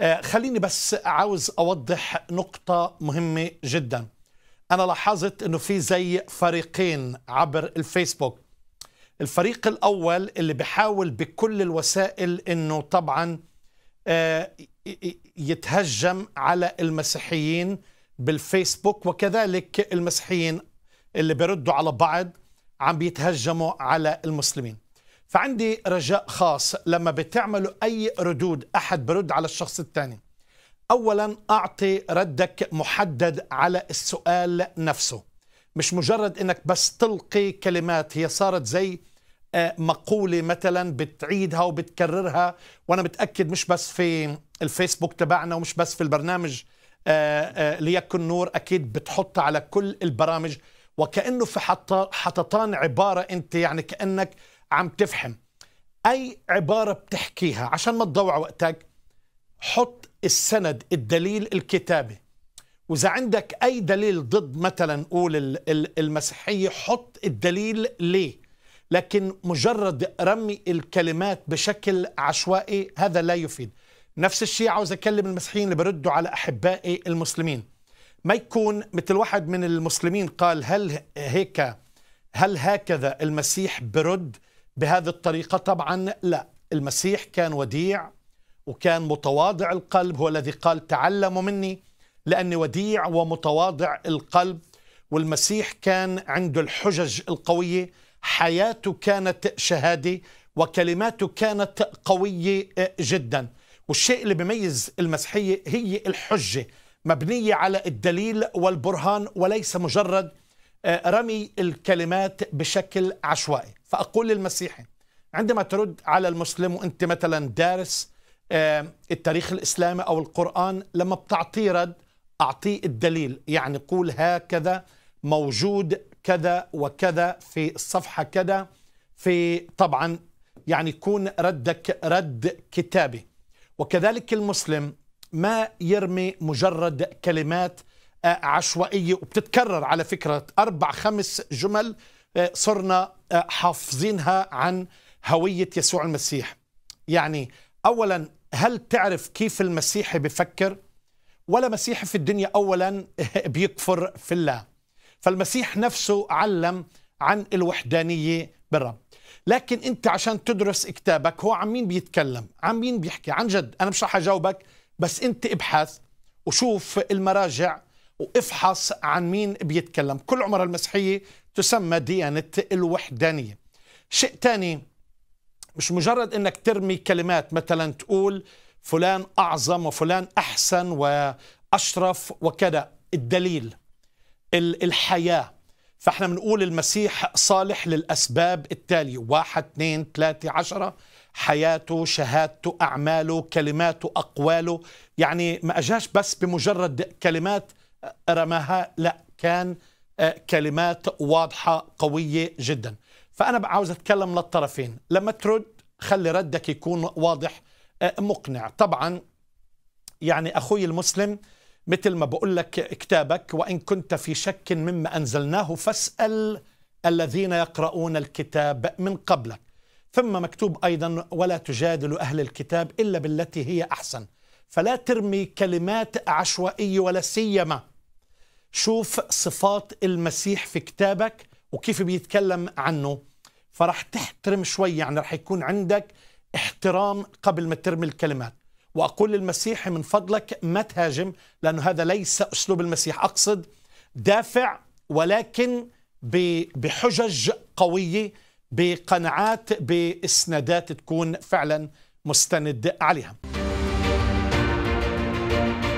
آه، خليني بس عاوز اوضح نقطه مهمه جدا انا لاحظت انه في زي فريقين عبر الفيسبوك الفريق الاول اللي بحاول بكل الوسائل انه طبعا آه، يتهجم على المسيحيين بالفيسبوك وكذلك المسيحيين اللي بيردوا على بعض عم بيتهجموا على المسلمين فعندي رجاء خاص لما بتعملوا أي ردود أحد برد على الشخص الثاني أولا أعطي ردك محدد على السؤال نفسه مش مجرد أنك بس تلقي كلمات هي صارت زي آه، مقولة مثلا بتعيدها وبتكررها وأنا متأكد مش بس في الفيسبوك تبعنا ومش بس في البرنامج آه، آه، ليكن نور أكيد بتحطها على كل البرامج وكأنه في حطتان عبارة أنت يعني كأنك عم تفحم أي عبارة بتحكيها عشان ما تضوع وقتك حط السند الدليل الكتابي وإذا عندك أي دليل ضد مثلا قول المسيحية حط الدليل ليه لكن مجرد رمي الكلمات بشكل عشوائي هذا لا يفيد نفس الشيء عاوز أكلم المسيحيين اللي بردوا على أحبائي المسلمين ما يكون مثل واحد من المسلمين قال هل هيك هل هكذا المسيح برد بهذه الطريقة طبعا لا المسيح كان وديع وكان متواضع القلب هو الذي قال تعلموا مني لأني وديع ومتواضع القلب والمسيح كان عنده الحجج القوية حياته كانت شهادة وكلماته كانت قوية آه، جدا والشيء اللي بيميز المسيحية هي الحجة مبنية على الدليل والبرهان وليس مجرد آه، رمي الكلمات بشكل عشوائي فأقول للمسيحي عندما ترد على المسلم وأنت مثلا دارس آه، التاريخ الإسلامي أو القرآن لما بتعطيه رد أعطيه الدليل يعني قول هكذا موجود كذا وكذا في الصفحة كذا في طبعا يعني يكون ردك رد كتابي وكذلك المسلم ما يرمي مجرد كلمات عشوائية وبتتكرر على فكرة أربع خمس جمل آه، صرنا آه، حافظينها عن هوية يسوع المسيح يعني أولا هل تعرف كيف المسيحي بفكر ولا مسيحي في الدنيا أولا بيكفر في الله فالمسيح نفسه علم عن الوحدانية بالرب لكن أنت عشان تدرس كتابك هو عن مين بيتكلم عن مين بيحكي عن جد أنا مش رح أجاوبك بس أنت ابحث وشوف المراجع وافحص عن مين بيتكلم كل عمر المسيحية تسمى ديانة الوحدانية شيء تاني مش مجرد انك ترمي كلمات مثلا تقول فلان اعظم وفلان احسن واشرف وكذا الدليل الحياه فاحنا بنقول المسيح صالح للأسباب التالية واحد اثنين ثلاثة عشرة حياته شهادته أعماله كلماته أقواله يعني ما أجاش بس بمجرد كلمات رماها لا كان آه، كلمات واضحة قوية جدا فأنا عاوز أتكلم للطرفين لما ترد خلي ردك يكون واضح آه، مقنع طبعا يعني أخوي المسلم مثل ما بقول لك كتابك وإن كنت في شك مما أنزلناه فاسأل الذين يقرؤون الكتاب من قبلك ثم مكتوب أيضا ولا تجادل أهل الكتاب إلا بالتي هي أحسن فلا ترمي كلمات عشوائية ولا سيما شوف صفات المسيح في كتابك وكيف بيتكلم عنه فرح تحترم شوي يعني رح يكون عندك احترام قبل ما ترمي الكلمات وأقول للمسيح من فضلك ما تهاجم لأنه هذا ليس أسلوب المسيح أقصد دافع ولكن بحجج قوية بقناعات بإسنادات تكون فعلا مستند عليها Thank you